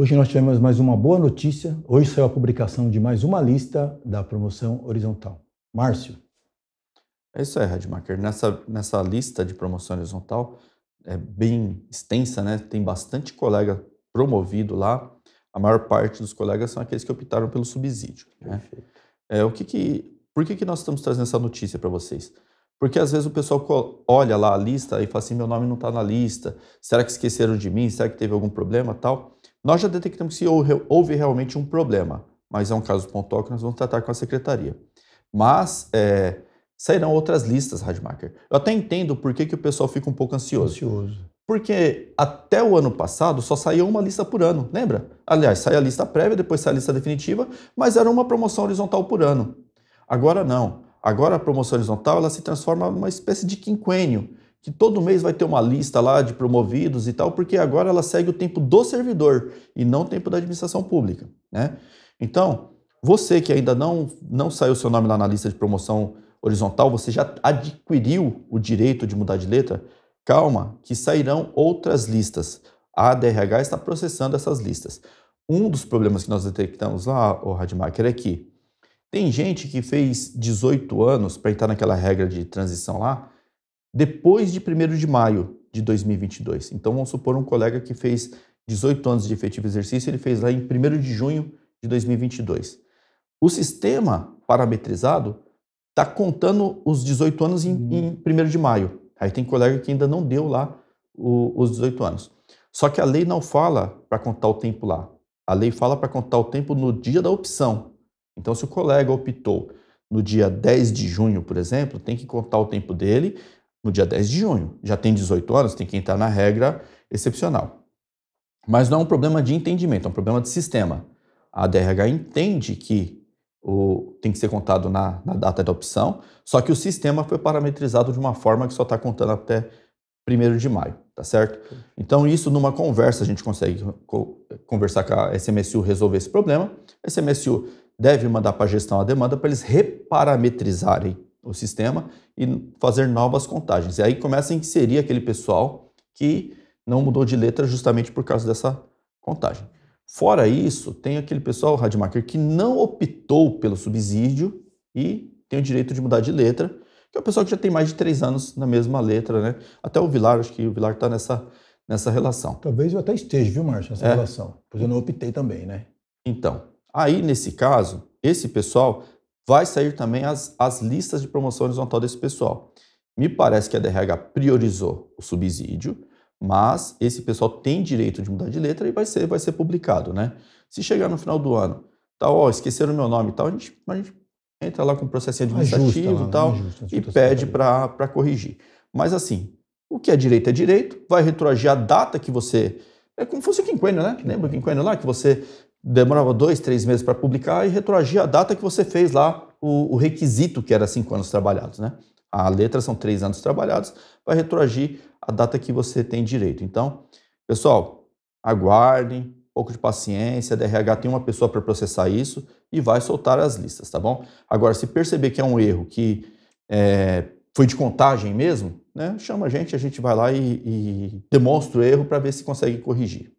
Hoje nós tivemos mais uma boa notícia. Hoje saiu a publicação de mais uma lista da promoção horizontal. Márcio. É isso aí, Radmacher. Nessa, nessa lista de promoção horizontal, é bem extensa, né? Tem bastante colega promovido lá. A maior parte dos colegas são aqueles que optaram pelo subsídio. Né? É, o que que, por que, que nós estamos trazendo essa notícia para vocês? Porque às vezes o pessoal olha lá a lista e fala assim: meu nome não está na lista, será que esqueceram de mim? Será que teve algum problema tal? Nós já detectamos se houve realmente um problema, mas é um caso pontual que nós vamos tratar com a secretaria. Mas é, sairão outras listas, Radmacher. Eu até entendo por que, que o pessoal fica um pouco ansioso. Ansioso. Porque até o ano passado só saía uma lista por ano, lembra? Aliás, saía a lista prévia, depois saía a lista definitiva, mas era uma promoção horizontal por ano. Agora não. Agora a promoção horizontal ela se transforma numa espécie de quinquênio que todo mês vai ter uma lista lá de promovidos e tal, porque agora ela segue o tempo do servidor e não o tempo da administração pública, né? Então, você que ainda não, não saiu seu nome lá na lista de promoção horizontal, você já adquiriu o direito de mudar de letra? Calma, que sairão outras listas. A DRH está processando essas listas. Um dos problemas que nós detectamos lá, o Radmacher, é que tem gente que fez 18 anos para entrar naquela regra de transição lá, depois de 1 de maio de 2022. Então, vamos supor um colega que fez 18 anos de efetivo exercício, ele fez lá em 1 de junho de 2022. O sistema parametrizado está contando os 18 anos em, uhum. em 1 de maio. Aí tem colega que ainda não deu lá o, os 18 anos. Só que a lei não fala para contar o tempo lá. A lei fala para contar o tempo no dia da opção. Então, se o colega optou no dia 10 de junho, por exemplo, tem que contar o tempo dele no dia 10 de junho. Já tem 18 anos, tem que entrar na regra excepcional. Mas não é um problema de entendimento, é um problema de sistema. A DRH entende que o, tem que ser contado na, na data da opção, só que o sistema foi parametrizado de uma forma que só está contando até 1 de maio, tá certo? Então, isso numa conversa, a gente consegue co conversar com a SMSU, resolver esse problema. A SMSU deve mandar para a gestão a demanda para eles reparametrizarem o sistema e fazer novas contagens. E aí começa a inserir aquele pessoal que não mudou de letra justamente por causa dessa contagem. Fora isso, tem aquele pessoal, o radmacher, que não optou pelo subsídio e tem o direito de mudar de letra, que é o pessoal que já tem mais de três anos na mesma letra, né? Até o Vilar, acho que o Vilar está nessa, nessa relação. Talvez eu até esteja, viu, Márcio, nessa é. relação. Pois eu não optei também, né? Então, aí nesse caso, esse pessoal vai sair também as, as listas de promoção horizontal desse pessoal. Me parece que a DRH priorizou o subsídio, mas esse pessoal tem direito de mudar de letra e vai ser, vai ser publicado, né? Se chegar no final do ano, tal, ó, esqueceram o meu nome e tal, a gente, a gente entra lá com o processo administrativo e tal, ajusta, e pede para corrigir. Mas assim, o que é direito é direito, vai retroagir a data que você. É como se fosse o quinquênio, né? Lembra o quinquênio lá que você demorava dois, três meses para publicar e retroagia a data que você fez lá o, o, requisito que era cinco anos trabalhados, né? A letra são três anos trabalhados, vai retroagir a data que você tem direito. Então, pessoal, aguardem, um pouco de paciência, a DRH tem uma pessoa para processar isso e vai soltar as listas, tá bom? Agora, se perceber que é um erro, que é, foi de contagem mesmo, né? Chama a gente, a gente vai lá e, e demonstra o erro para ver se consegue corrigir.